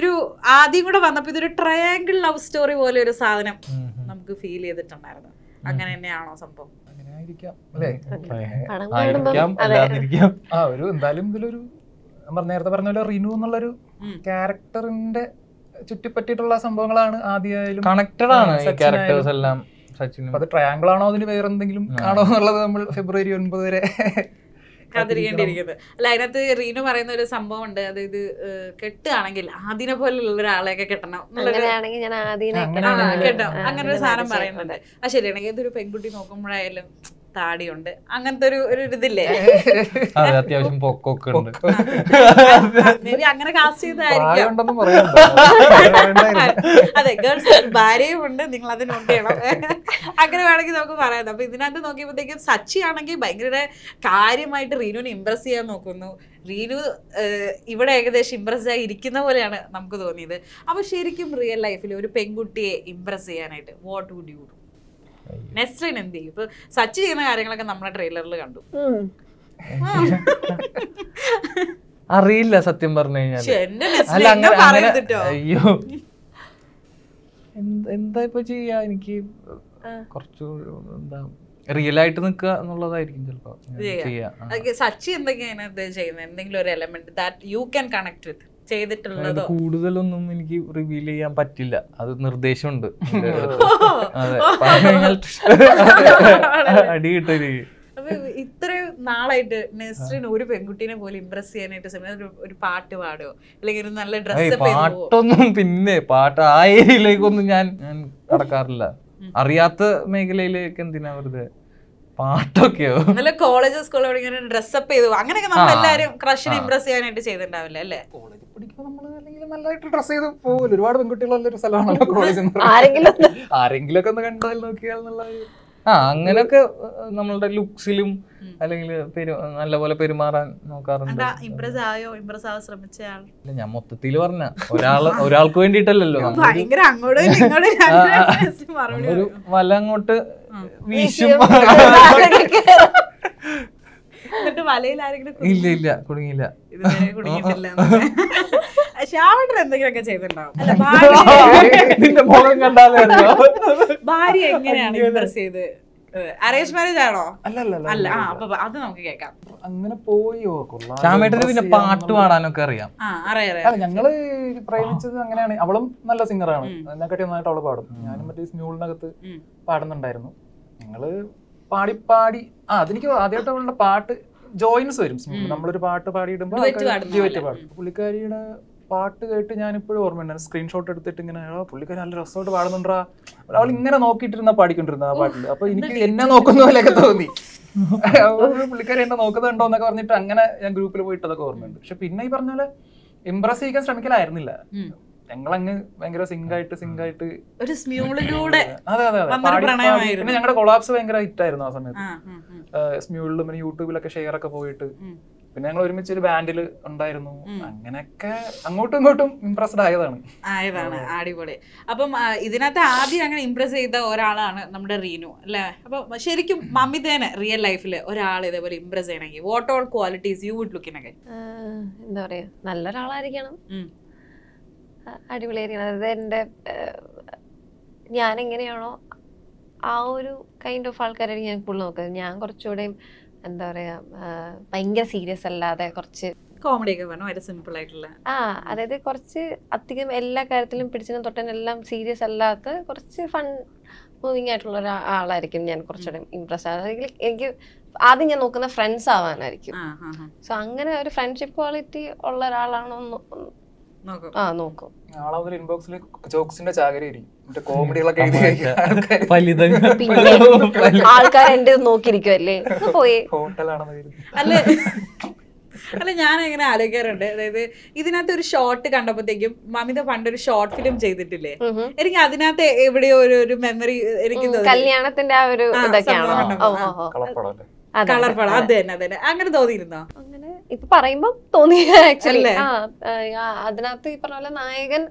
ഒരു ആദ്യം കൂടെ വന്നപ്പോൾ ഇതൊരു ട്രയാങ്കിൾ ലവ് സ്റ്റോറി പോലെ ഒരു സാധനം നമുക്ക് ഫീൽ ചെയ്തിട്ടുണ്ടായിരുന്നു അങ്ങനെ തന്നെയാണോ സംഭവം ആ ഒരു എന്തായാലും നേരത്തെ പറഞ്ഞ പോലെ റിനു എന്നുള്ളൊരു ക്യാരക്ടറിന്റെ ചുറ്റിപ്പറ്റിയിട്ടുള്ള സംഭവങ്ങളാണ് ആദ്യമായാലും കണക്റ്റഡ് ആണ് ക്യാരക്ടേഴ്സ് എല്ലാം അത് ട്രയാങ്കിൾ ആണോ അതിന് വേറെന്തെങ്കിലും ആണോ എന്നുള്ളത് നമ്മൾ ഫെബ്രുവരി ഒൻപത് വരെ കാത്തിരിക്കേണ്ടിയിരിക്കുന്നത് അല്ല അതിനകത്ത് റീനു പറയുന്ന ഒരു സംഭവം ഉണ്ട് അതായത് കെട്ടുകയാണെങ്കിൽ ആദിനെ പോലുള്ള ഒരാളെയൊക്കെ കെട്ടണം കെട്ടണം അങ്ങനെ ഒരു സാധനം പറയുന്നുണ്ട് ആ ശരിയാണെങ്കിൽ ഇതൊരു പെൺകുട്ടി നോക്കുമ്പോഴായാലും താടിയുണ്ട് അങ്ങനത്തെ ഒരു ഒരു ഇതില്ലേ അത്യാവശ്യം പൊക്കൊക്കെ ഉണ്ട് അങ്ങനെ കാസ്റ്റ് ചെയ്തായിരിക്കും <laughs> അതെ ഗേൾസ് ഭാര്യയും ഉണ്ട് നിങ്ങൾ അതിന് ചെയ്യണം അങ്ങനെ വേണമെങ്കിൽ നമുക്ക് പറയാം അപ്പൊ ഇതിനകത്ത് നോക്കിയപ്പോഴത്തേക്കും സച്ചി ആണെങ്കിൽ ഭയങ്കര കാര്യമായിട്ട് റീനുവിനെ ഇമ്പ്രസ് ചെയ്യാൻ നോക്കുന്നു റീനു ഇവിടെ ഏകദേശം ഇമ്പ്രസ് ആയി ഇരിക്കുന്ന പോലെയാണ് നമുക്ക് തോന്നിയത് അപ്പൊ ശരിക്കും റിയൽ ലൈഫിൽ ഒരു പെൺകുട്ടിയെ ഇമ്പ്രസ് ചെയ്യാനായിട്ട് what would you do Naslen എന്ത് ചെയ്യും ഇപ്പൊ സച്ച് ചെയ്യുന്ന കാര്യങ്ങളൊക്കെ നമ്മളെ ട്രെയിലറിൽ കണ്ടു അറിയില്ല സത്യം പറഞ്ഞു കഴിഞ്ഞാൽ അയ്യോ എന്താ ഇപ്പൊ ചെയ്യാ എനിക്ക് കുറച്ചു എന്താ റിയൽ ആയിട്ട് നിൽക്കുക എന്നുള്ളതായിരിക്കും ചിലപ്പോ സച്ചി എന്തൊക്കെയാണ് ചെയ്യുന്നത് എന്തെങ്കിലും ഒരു element that you can connect with ചെയ്തിട്ടുള്ളത് കൂടുതലൊന്നും എനിക്ക് റിവീൽ ചെയ്യാൻ പറ്റില്ല അത് നിർദ്ദേശമുണ്ട് <laughs> <laughs> അടിയിട്ടൊരു ഇത്രയും നാളായിട്ട് നെസ്റിന് ഒരു പെൺകുട്ടീനെ പോലും ഇംപ്രസ് ചെയ്യാനായിട്ട് ഒരു പാട്ട് പാടുമോ അല്ലെങ്കിൽ ഒരു നല്ല ഡ്രസ് പാട്ടൊന്നും പിന്നെ പാട്ട് ആ ഏരിയയിലേക്കൊന്നും ഞാൻ ഞാൻ കടക്കാറില്ല അറിയാത്ത മേഖലയിലേക്ക് എന്തിനാ വെറുതെ പാട്ടൊക്കെയോ കോളേജ് സ്കൂളിൽ ഇങ്ങനെ ഡ്രസ്സപ്പ് ചെയ്തു അങ്ങനെയൊക്കെ നമ്മൾ എല്ലാവരും ക്രഷിനെ ഇംപ്രസ് ചെയ്യാനായിട്ട് ചെയ്തിട്ടുണ്ടാവില്ല അല്ലേ കോളേജ് പഠിക്കുമ്പോൾ നമ്മൾ അല്ലെങ്കിൽ ഒരുപാട് കോളേജ് ആരെങ്കിലും ഒക്കെ ഒന്ന് കണ്ടാൽ നോക്കിയാൽ ആ നമ്മളുടെ ലുക്സിലും അല്ലെങ്കിൽ നല്ല പോലെ പെരുമാറാൻ നോക്കാറുണ്ട് ഇംപ്രസ് ആയോ ഇംപ്രസ് ആവാൻ ശ്രമിച്ച ഞാൻ മൊത്തത്തിൽ പറഞ്ഞ ഒരാള് ഒരാൾക്ക് വേണ്ടിയിട്ടല്ലല്ലോ ഒരു വല അങ്ങോട്ട് വീശും എന്നിട്ട് വലയിൽ ആരെങ്കിലും ഇല്ല ഇല്ല കുടുങ്ങിയില്ല ശ്യാമേട്ടൻ എന്തെങ്കിലുമൊക്കെ ചെയ്തിട്ടുണ്ടാവും ഭാര്യ എങ്ങനെയാണ് ഇമ്പ്രസ് ചെയ്ത് അറേഞ്ച് മാരേജ് ആണോ അല്ല അപ്പൊ അത് നമുക്ക് കേൾക്കാം അങ്ങനെ പോയോ ശ്യാമേട്ടന് പിന്നെ പാട്ട് പാടാനൊക്കെ അറിയാം അല്ല ഞങ്ങള് പ്രേമിച്ചത് അങ്ങനെയാണ് അവളും നല്ല സിംഗറാണ് എന്നെക്കാട്ടി നന്നായിട്ട് അവള് പാടും ഞാനും മറ്റേ സ്മ്യൂളിനകത്ത് പാടുന്നുണ്ടായിരുന്നു ഞങ്ങൾ പാടി പാടി ആ അതെനിക്ക് ആദ്യമായിട്ട് നമ്മളുടെ പാട്ട് ജോയിൻസ് വരും നമ്മളൊരു പാട്ട് പാടിയിടുമ്പോൾ പുള്ളിക്കാരിയുടെ പാട്ട് കേട്ട് ഞാനിപ്പോഴും ഓർമ്മയുണ്ട് സ്ക്രീൻഷോട്ട് എടുത്തിട്ട് ഇങ്ങനെ പുള്ളിക്കാരി നല്ല രസമായിട്ട് പാടുന്നുണ്ടാ അവൾ ഇങ്ങനെ നോക്കിയിട്ടിരുന്ന പാടിക്കൊണ്ടിരുന്ന ആ പാട്ടിൽ അപ്പൊ എനിക്ക് എന്നെ നോക്കുന്ന പോലെയൊക്കെ തോന്നി പുള്ളിക്കാരി എന്നെ നോക്കുന്നുണ്ടോ എന്നൊക്കെ പറഞ്ഞിട്ട് അങ്ങനെ ഞാൻ ഗ്രൂപ്പിൽ പോയിട്ട് അതൊക്കെ ഓർമ്മയുണ്ട് പക്ഷെ പിന്നെ ഈ പറഞ്ഞ പോലെ ഇമ്പ്രസ് ചെയ്യിക്കാൻ ശ്രമിക്കലായിരുന്നില്ല ഞങ്ങളങ്ങ് ഭയങ്കര സിങ്കായിട്ട് സിങ്കായിട്ട് ഒരു സ്മ്യൂളിലൂടെ അതെ അതെ പിന്നെ ഞങ്ങളുടെ കൊളാപ്സ് ഭയങ്കര ഹിറ്റായിരുന്നു ആ സമയത്ത് സ്മ്യൂളിലും പിന്നെ യൂട്യൂബിലൊക്കെ ഷെയർ ഒക്കെ പോയിട്ട് പിന്നെ ഞങ്ങൾ ഒരുമിച്ച് ഒരു ബാൻഡിൽ ഉണ്ടായിരുന്നു അങ്ങനെയൊക്കെ അങ്ങോട്ടും ഇങ്ങോട്ടും ഇംപ്രസ്ഡ് ആയതാണ് ആയതാണ് അടിപൊളി അപ്പം ഇതിനകത്ത് ആദ്യം അങ്ങനെ ഇംപ്രസ് ചെയ്ത ഒരാളാണ് നമ്മുടെ റീനു അല്ലേ അപ്പൊ ശരിക്കും മമ്മിതേനെ റിയൽ ലൈഫിൽ ഒരാൾ ഇതേപോലെ ഇംപ്രസ് ചെയ്യണമെങ്കിൽ what all qualities you would ലുക്കിനൊക്കെ എന്താ പറയാ നല്ലൊരാളായിരിക്കണം അടിപൊളിയായിരിക്കണം അതായത് എൻ്റെ ഞാൻ എങ്ങനെയാണോ ആ ഒരു കൈൻഡ് ഓഫ് ആൾക്കാരായിരിക്കും ഞാൻ കൂടുതൽ നോക്കുന്നത് ഞാൻ കുറച്ചുകൂടെയും എന്താ പറയാ ഭയങ്കര സീരിയസ് അല്ലാതെ കുറച്ച് കോമഡി ഒക്കെ സിമ്പിൾ ആയിട്ടുള്ള ആ അതായത് കുറച്ച് അധികം എല്ലാ കാര്യത്തിലും പിടിച്ചതിനും തൊട്ടതിനെല്ലാം സീരിയസ് അല്ലാത്ത കുറച്ച് ഫൺ മൂവിങ് ആയിട്ടുള്ള ഒരാളായിരിക്കും ഞാൻ കുറച്ചുകൂടെ ഇമ്പ്രസ് ആണെങ്കിൽ എനിക്ക് ആദ്യം ഞാൻ നോക്കുന്ന ഫ്രണ്ട്സ് ആവാനായിരിക്കും സോ അങ്ങനെ ഒരു ഫ്രണ്ട്ഷിപ്പ് ക്വാളിറ്റി ഉള്ള ഒരാളാണോ ആ നോക്കും ഇൻബോക്സിൽ ജോക്സിന്റെ കോമഡികളൊക്കെ ആൾക്കാർ എന്റെ നോക്കിയിരിക്കുമല്ലേ പോയി അല്ല അല്ല ഞാൻ അങ്ങനെ ആലോചിക്കാറുണ്ട് അതായത് ഇതിനകത്ത് ഒരു ഷോർട്ട് കണ്ടപ്പോഴത്തേക്കും മമിത പണ്ടൊരു ഷോർട്ട് ഫിലിം ചെയ്തിട്ടില്ലേ എനിക്ക് അതിനകത്ത് എവിടെയോ ഒരു ഒരു മെമ്മറി എനിക്ക് കല്യാണത്തിന്റെ ആ ഒരു ഇതൊക്കെയാണോ അങ്ങനെ ഇപ്പൊ പറയുമ്പോ തോന്നി ആക്ച്വലി അതിനകത്ത് ഈ പറഞ്ഞ പോലെ നായകൻ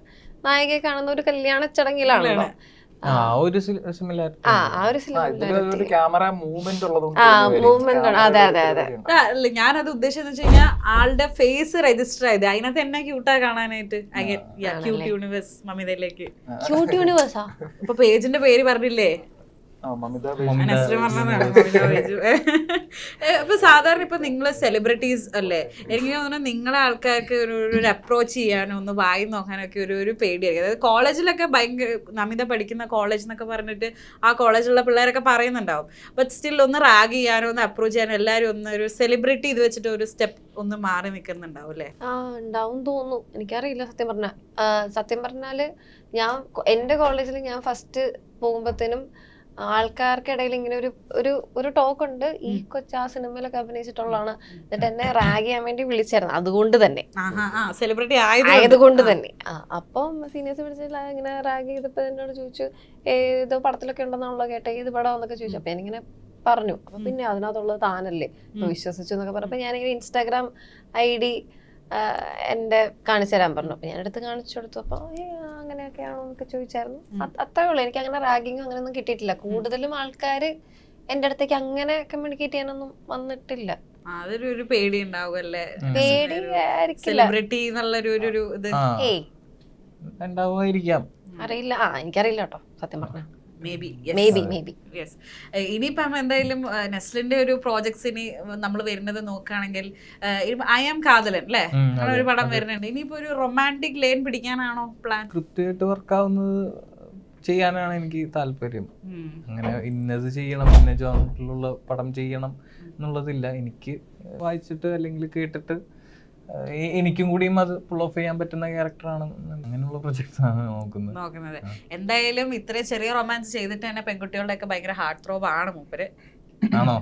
നായികയെ കാണുന്ന ഒരു കല്യാണ ചടങ്ങിലാണല്ലോ ആ ഒരു ഞാനത് ഉദ്ദേശം ആളുടെ ഫേസ് രജിസ്റ്റർ ആയത് അതിനകത്ത് എന്നെ ക്യൂട്ടാ കാണാനായിട്ട് ക്യൂട്ട് യൂണിവേഴ്സ് മമിതയിലേക്ക് ക്യൂട്ട് യൂണിവേഴ്സാ ഇപ്പൊ പേജിന്റെ പേര് പറഞ്ഞില്ലേ അപ്പൊ സാധാരണ ഇപ്പൊ നിങ്ങള് സെലിബ്രിറ്റീസ് അല്ലേ എനിക്ക് തോന്നുന്നു നിങ്ങളെ ആൾക്കാർക്ക് ഒരു ഒരു അപ്രോച്ച് ചെയ്യാനോ ഒന്ന് വായി നോക്കാനൊക്കെ ഒരു ഒരു പേടിയായിരിക്കും അതായത് കോളേജിലൊക്കെ ഭയങ്കര നമിത പഠിക്കുന്ന കോളേജ് എന്നൊക്കെ പറഞ്ഞിട്ട് ആ കോളേജിലുള്ള പിള്ളേരൊക്കെ പറയുന്നുണ്ടാവും ബട്ട് സ്റ്റിൽ ഒന്ന് റാഗ് ചെയ്യാനോ ഒന്ന് അപ്രോച്ച് ചെയ്യാനോ എല്ലാരും ഒന്ന് ഒരു സെലിബ്രിറ്റി ഇത് വെച്ചിട്ട് ഒരു സ്റ്റെപ്പ് ഒന്ന് മാറി നിൽക്കുന്നുണ്ടാവും അല്ലേ ഉണ്ടാവും തോന്നുന്നു എനിക്കറിയില്ല സത്യം പറഞ്ഞാൽ സത്യം പറഞ്ഞാല് ഞാൻ എന്റെ കോളേജിൽ ഞാൻ ഫസ്റ്റ് പോകുമ്പോഴത്തേനും ആൾക്കാർക്കിടയിൽ ഇങ്ങനെ ഒരു ഒരു ഒരു ടോക്ക് ഉണ്ട് ഈ കൊച്ച ആ സിനിമയിലൊക്കെ അഭിനയിച്ചിട്ടുള്ളതാണ് എന്നിട്ട് എന്നെ റാഗ് ചെയ്യാൻ വേണ്ടി വിളിച്ചായിരുന്നു അതുകൊണ്ട് തന്നെ സെലിബ്രിറ്റി ആയതുകൊണ്ട് തന്നെ അപ്പം സീനിയേഴ്സ് വിളിച്ചിട്ട് ഇങ്ങനെ റാഗ് ചെയ്തപ്പോ എന്നോട് ചോദിച്ചു ഏതോ പടത്തിലൊക്കെ ഉണ്ടെന്നാണല്ലോ കേട്ടെ ഏത് പടം എന്നൊക്കെ ചോദിച്ചു അപ്പൊ എനിക്കിങ്ങനെ പറഞ്ഞു അപ്പൊ പിന്നെ അതിനകത്തുള്ളത് താനല്ലേ വിശ്വസിച്ചു എന്നൊക്കെ പറഞ്ഞപ്പോ ഞാനിങ്ങനെ ഇൻസ്റ്റാഗ്രാം ഐ ഡി എന്റെ കാണിച്ചു തരാൻ പറഞ്ഞു അപ്പൊ ഞാനെടുത്ത് കാണിച്ചു കൊടുത്തു അപ്പോൾ അങ്ങനെയൊക്കെയാണോ എന്നൊക്കെ ചോദിച്ചായിരുന്നു അത്രേ ഉള്ളൂ എനിക്ക് അങ്ങനെ റാഗിങ്ങോ അങ്ങനെയൊന്നും കിട്ടിയിട്ടില്ല കൂടുതലും ആൾക്കാർ എന്റെ അടുത്തേക്ക് അങ്ങനെ കമ്മ്യൂണിക്കേറ്റ് ചെയ്യാനൊന്നും വന്നിട്ടില്ല അതൊരു ഒരു പേടി ഉണ്ടാവുമല്ലേ പേടി ഒരു ഇത് അറിയില്ല ആ എനിക്കറിയില്ല കേട്ടോ സത്യം പറഞ്ഞാൽ മേബി മേബി യെസ് ഇനിയിപ്പം എന്തായാലും നെസ്ലിന്റെ ഒരു പ്രോജക്ട്സ് ഇനി നമ്മൾ വരുന്നത് നോക്കുകയാണെങ്കിൽ ഐ ആം കാതലൻ അല്ലേ ഒരു പടം വരുന്നുണ്ട് ഇനിയിപ്പോ ഒരു റൊമാൻറ്റിക് ലൈൻ പിടിക്കാനാണോ പ്ലാൻ കൃത്യമായിട്ട് വർക്ക് ആവുന്നത് ചെയ്യാനാണ് എനിക്ക് താല്പര്യം അങ്ങനെ ഇന്നത് ചെയ്യണം ഇന്ന ജോണറിലുള്ള പടം ചെയ്യണം എന്നുള്ളതില്ല എനിക്ക് വായിച്ചിട്ട് അല്ലെങ്കിൽ കേട്ടിട്ട് എനിക്കും കൂടിയും അത് പുൾ ഓഫ് ചെയ്യാൻ പറ്റുന്ന ക്യാരക്ടറാണ് അങ്ങനെയുള്ള പ്രൊജക്ട്സ് ആണ് നോക്കുന്നത് നോക്കുന്നത് എന്തായാലും ഇത്രയും ചെറിയ റൊമാൻസ് ചെയ്തിട്ട് തന്നെ പെൺകുട്ടികളുടെ ഒക്കെ ഭയങ്കര ഹാർട്ട് ത്രോബ് ആണ് മൂപ്പര് ആണോ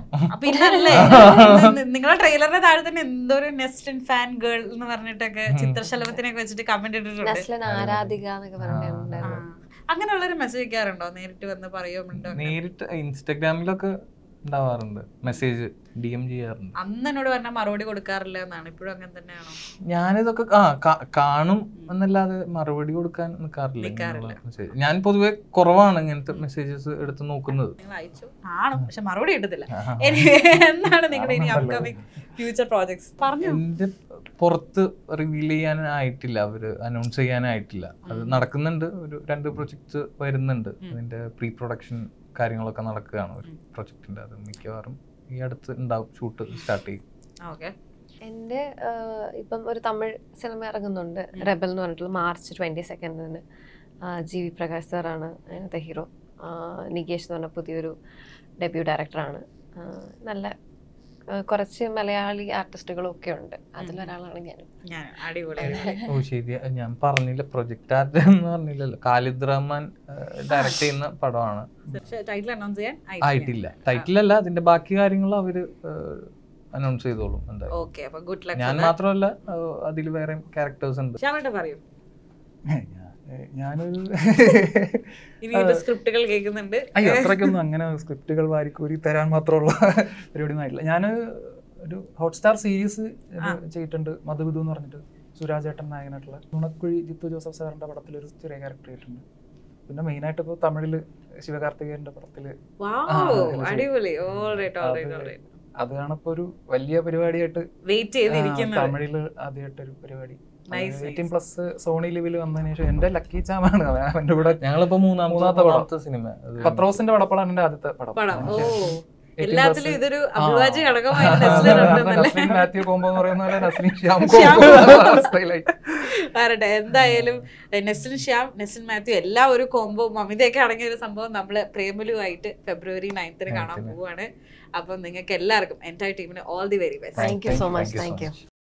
<laughs> നിങ്ങളുടെ ട്രെയിലറിന്റെ താഴെ തന്നെ എന്തോ ഒരു നെസ്റ്റ് ഫാൻ ഗേൾ എന്ന് പറഞ്ഞിട്ടൊക്കെ ചിത്രശലഭത്തിനൊക്കെ വെച്ചിട്ട് കമന്റ് ഇട്ടിട്ടുണ്ട് അങ്ങനെയുള്ളൊരു മെസ്സേജ് അയക്കാറുണ്ടോ നേരിട്ട് വന്ന് പറയുമ്പോ നേരിട്ട് ഇൻസ്റ്റാഗ്രാമിലൊക്കെ ഉണ്ടാവാറുണ്ട് മെസ്സേജ് ഡി എം ചെയ്യാറുണ്ട് അന്ന് എന്നോട് പറഞ്ഞ മറുപടി കൊടുക്കാറില്ല എന്നാണ് ഇപ്പോഴും അങ്ങനെ തന്നെയാണോ ഞാനിതൊക്കെ ആ കാണും എന്നല്ലാതെ മറുപടി കൊടുക്കാൻ നിൽക്കാറില്ല ഞാൻ പൊതുവെ കുറവാണ് ഇങ്ങനത്തെ മെസ്സേജസ് എടുത്ത് നോക്കുന്നത് വായിച്ചു ആണ് പക്ഷെ മറുപടി എടുത്തില്ല <laughs> എന്താണ് നിങ്ങളുടെ ഇനി അപ്കമിങ് ഫ്യൂച്ചർ പ്രോജക്ട്സ് പറഞ്ഞു എന്റെ പുറത്ത് റിവീൽ ചെയ്യാനായിട്ടില്ല അവര് അനൗൺസ് ചെയ്യാനായിട്ടില്ല അത് നടക്കുന്നുണ്ട് ഒരു രണ്ട് പ്രൊജക്ട്സ് വരുന്നുണ്ട് അതിന്റെ പ്രീ പ്രൊഡക്ഷൻ കാര്യങ്ങളൊക്കെ നടക്കുകയാണ് ഒരു പ്രൊജക്ടിന്റെ അത് മിക്കവാറും ഈ അടുത്ത് ഉണ്ടാവും ഷൂട്ട് സ്റ്റാർട്ട് ചെയ്യും എന്റെ എൻ്റെ ഇപ്പം ഒരു തമിഴ് സിനിമ ഇറങ്ങുന്നുണ്ട് റെബൽ എന്ന് പറഞ്ഞിട്ടുള്ള മാർച്ച് ട്വന്റി സെക്കൻഡിന് ജി വി പ്രകാശ് സാറാണ് അതിനകത്തെ ഹീറോ നികേഷ് എന്ന് പറഞ്ഞ പുതിയൊരു ഡെബ്യൂ ഡയറക്ടറാണ് നല്ല കുറച്ച് മലയാളി ആർട്ടിസ്റ്റുകളും ഒക്കെ ഉണ്ട് അതിലൊരാളാണ് ഞാൻ ഓ ശരി ഞാൻ പറഞ്ഞില്ല പ്രൊജക്ട് ആർട്ട് എന്ന് പറഞ്ഞില്ലല്ലോ ഖാലിദ് റഹ്മാൻ ഡയറക്ട് ചെയ്യുന്ന പടമാണ് ടൈറ്റിൽ അനൗൺസ് ചെയ്യാൻ ആയിട്ടില്ല ടൈറ്റിലല്ല അതിന്റെ ബാക്കി കാര്യങ്ങൾ അവര് അനൗൺസ് ചെയ്തോളും എന്തായാലും ഞാൻ മാത്രമല്ല അതിൽ വേറെ ക്യാരക്ടേഴ്സ് ഉണ്ട് പറയൂ ഞാനൊരു <laughs> അങ്ങനെ സ്ക്രിപ്റ്റുകൾ വാരിക്കൂരി തരാൻ മാത്രമുള്ള <laughs> പരിപാടിയൊന്നും ആയില്ല ഞാൻ ഒരു ഹോട്ട്സ്റ്റാർ സീരീസ് ചെയ്തിട്ടുണ്ട് മധുവിധു എന്ന് പറഞ്ഞിട്ട് സുരാജ് ഏട്ടൻ നായകനായിട്ടുള്ള നുണക്കുഴി ജിത്തു ജോസഫ് സാറിന്റെ പടത്തിൽ ഒരു ചെറിയ ക്യാരക്ടർ ചെയ്തിട്ടുണ്ട് പിന്നെ മെയിൻ ആയിട്ട് ഇപ്പോൾ തമിഴില് ശിവകാർത്തികേയന്റെ പടത്തില് അതാണ് ഇപ്പൊ ഒരു വലിയ പരിപാടിയായിട്ട് തമിഴില് ആദ്യമായിട്ടൊരു പരിപാടി എയ്റ്റീൻ പ്ലസ് സോണി ലിവിൽ വന്നതിന് ശേഷം എന്റെ ലക്കി ചാമാണ് അവന്റെ കൂടെ ഞങ്ങളിപ്പോ മൂന്നാമത്തെ പടത്തെ സിനിമ പത്രോസിന്റെ പടപ്പാടാണ് എന്റെ ആദ്യത്തെ പടം എല്ലാത്തിലും ഇതൊരു അഭിവാജ്യ മാത്യു കോമ്പോ എന്ന് പറയുന്ന വരട്ടെ എന്തായാലും നെസ്ലിൻ ശ്യാം നെസ്ലിൻ മാത്യു എല്ലാ ഒരു കോമ്പോ മമിതയൊക്കെ അടങ്ങിയ ഒരു സംഭവം നമ്മൾ പ്രേമലുമായിട്ട് ഫെബ്രുവരി നയൻത്തിന് കാണാൻ പോവുകയാണ് അപ്പം നിങ്ങൾക്ക് എല്ലാവർക്കും എൻ്റെ ടീമിന് all the very best thank you so much thank U